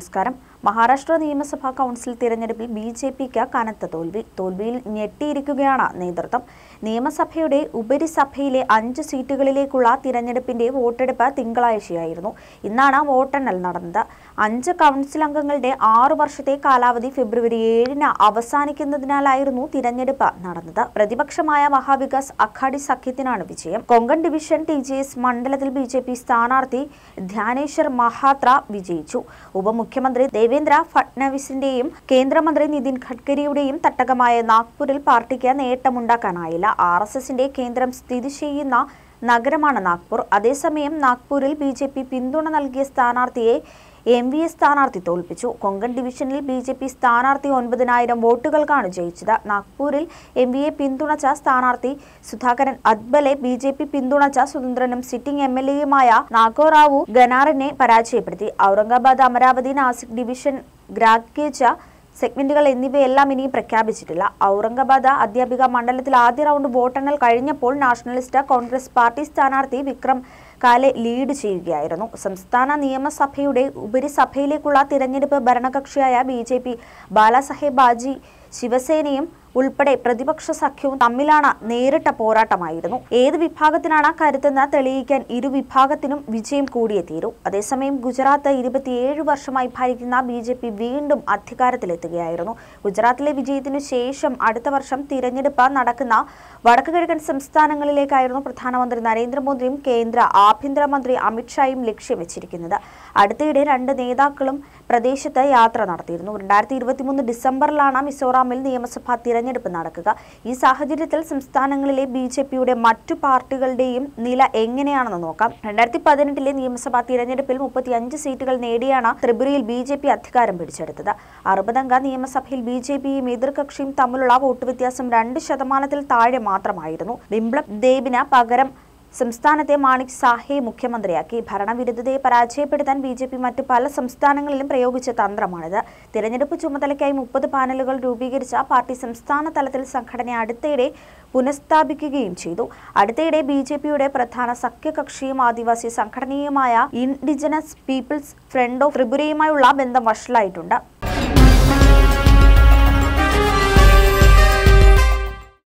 नमस्कार മഹാരാഷ്ട്ര നിയമസഭാ കൗൺസിൽ തിരഞ്ഞെടുപ്പിൽ ബി ജെ പിക്ക് കനത്ത തോൽവി തോൽവിയിൽ ഞെട്ടിയിരിക്കുകയാണ് നേതൃത്വം നിയമസഭയുടെ ഉപരിസഭയിലെ അഞ്ച് സീറ്റുകളിലേക്കുള്ള തിരഞ്ഞെടുപ്പിന്റെ വോട്ടെടുപ്പ് തിങ്കളാഴ്ചയായിരുന്നു ഇന്നാണ് വോട്ടെണ്ണൽ നടന്നത് അഞ്ച് കൗൺസിൽ അംഗങ്ങളുടെ ആറു വർഷത്തെ കാലാവധി ഫെബ്രുവരി ഏഴിന് അവസാനിക്കുന്നതിനാലായിരുന്നു തിരഞ്ഞെടുപ്പ് നടന്നത് പ്രതിപക്ഷമായ മഹാവികാസ് അഖാഡി സഖ്യത്തിനാണ് വിജയം കൊങ്കൺ ഡിവിഷൻ ടി എസ് മണ്ഡലത്തിൽ ബി ജെ പി സ്ഥാനാർത്ഥി ധ്യാനേശ്വർ മഹാത്ര വിജയിച്ചു ഉപമുഖ്യമന്ത്രി ദേവേന്ദ്ര ഫഡ്നാവിസിന്റെയും കേന്ദ്രമന്ത്രി നിതിൻ ഗഡ്കരിയുടെയും തട്ടകമായ നാഗ്പൂരിൽ പാർട്ടിക്ക് നേട്ടമുണ്ടാക്കാനായില്ല ആർ എസ് എസിന്റെ കേന്ദ്രം സ്ഥിതി ചെയ്യുന്ന നഗരമാണ് നാഗ്പൂർ അതേസമയം നാഗ്പൂരിൽ ബി പിന്തുണ നൽകിയ സ്ഥാനാർത്ഥിയെ എം വി എ സ്ഥാനാർത്ഥി തോൽപ്പിച്ചു കൊങ്കൺ ഡിവിഷനിൽ ബി ജെ പി സ്ഥാനാർത്ഥി ഒൻപതിനായിരം വോട്ടുകൾക്കാണ് ജയിച്ചത് നാഗ്പൂരിൽ എം വി എ പിന്തുണച്ച സ്ഥാനാർത്ഥി Sudhakaran Adbale B J P പിന്തുണച്ച സ്വതന്ത്രനും സിറ്റിംഗ് എം എൽ എയുമായ നാഗോറാവു ഗനാറിനെ പരാജയപ്പെടുത്തി ഔറംഗാബാദ് അമരാവതി നാസിക് ഡിവിഷൻ ഗ്രാഗേജ സെഗ്മെന്റുകൾ എന്നിവയെല്ലാം ഇനിയും പ്രഖ്യാപിച്ചിട്ടില്ല ഔറംഗാബാദ് അധ്യാപിക മണ്ഡലത്തിൽ ആദ്യ റൗണ്ട് വോട്ടെണ്ണൽ കഴിഞ്ഞപ്പോൾ നാഷണലിസ്റ്റ് കോൺഗ്രസ് പാർട്ടി സ്ഥാനാർത്ഥി വിക്രം കാലെ ലീഡ് ചെയ്യുകയായിരുന്നു സംസ്ഥാന നിയമസഭയുടെ ഉപരിസഭയിലേക്കുള്ള തിരഞ്ഞെടുപ്പ് ഭരണകക്ഷിയായ ബി ജെ പി ബാലാസാഹേബ് ബാജി ശിവസേനയും ഉൾപ്പെടെ പ്രതിപക്ഷ സഖ്യവും തമ്മിലാണ് നേരിട്ട പോരാട്ടമായിരുന്നു ഏത് വിഭാഗത്തിനാണ് കരുത്തെന്ന് തെളിയിക്കാൻ ഇരു വിഭാഗത്തിനും വിജയം കൂടിയേ തീരൂ അതേസമയം ഗുജറാത്ത് ഇരുപത്തിയേഴ് വർഷമായി ഭരിക്കുന്ന ബി ജെ പി വീണ്ടും അധികാരത്തിലെത്തുകയായിരുന്നു ഗുജറാത്തിലെ വിജയത്തിനു ശേഷം അടുത്ത വർഷം തിരഞ്ഞെടുപ്പ് നടക്കുന്ന വടക്കു കിഴക്കൻ സംസ്ഥാനങ്ങളിലേക്കായിരുന്നു പ്രധാനമന്ത്രി നരേന്ദ്രമോദിയും കേന്ദ്ര ആഭ്യന്തരമന്ത്രി അമിത്ഷായും ലക്ഷ്യം വെച്ചിരിക്കുന്നത് അടുത്തിടെ രണ്ട് നേതാക്കളും പ്രദേശത്ത് യാത്ര നടത്തിയിരുന്നു രണ്ടായിരത്തി ഡിസംബറിലാണ് മിസോറാമിൽ നിയമസഭാ തിരഞ്ഞെടുപ്പ് തെരഞ്ഞെടുപ്പ് നടക്കുക ഈ സാഹചര്യത്തിൽ സംസ്ഥാനങ്ങളിലെ ബി ജെ പിയുടെ മറ്റു പാർട്ടികളുടെയും നില എങ്ങനെയാണെന്ന് നോക്കാം രണ്ടായിരത്തി പതിനെട്ടിലെ നിയമസഭാ തിരഞ്ഞെടുപ്പിൽ അഞ്ച് സീറ്റുകൾ നേടിയാണ് ത്രിപുരയിൽ ബി ജെ പി അധികാരം പിടിച്ചെടുത്തത് അറുപതംഗ നിയമസഭയിൽ ബി ജെ പിയും എതിർകക്ഷിയും തമ്മിലുള്ള വോട്ട് വ്യത്യാസം രണ്ട് ശതമാനത്തിൽ താഴെ മാത്രമായിരുന്നു ബിംബ്ലബ് ദേബിന് പകരം സംസ്ഥാനത്തെ മാണിക് സാഹയെ മുഖ്യമന്ത്രിയാക്കി ഭരണവിരുദ്ധതയെ പരാജയപ്പെടുത്താൻ ബി ജെ പി മറ്റ് പല സംസ്ഥാനങ്ങളിലും പ്രയോഗിച്ച തന്ത്രമാണിത് തിരഞ്ഞെടുപ്പ് ചുമതലയ്ക്കായി മുപ്പത് പാനലുകൾ രൂപീകരിച്ച പാർട്ടി സംസ്ഥാന തലത്തിൽ സംഘടന അടുത്തിടെ പുനഃസ്ഥാപിക്കുകയും ചെയ്തു അടുത്തിടെ ബി ജെ പിയുടെ പ്രധാന സഖ്യകക്ഷിയും ആദിവാസി സംഘടനയുമായ ഇൻഡിജിനസ് പീപ്പിൾസ് ഫ്രണ്ട് ഓഫ് ത്രിപുരയുമായുള്ള ബന്ധം വഷളായിട്ടുണ്ട്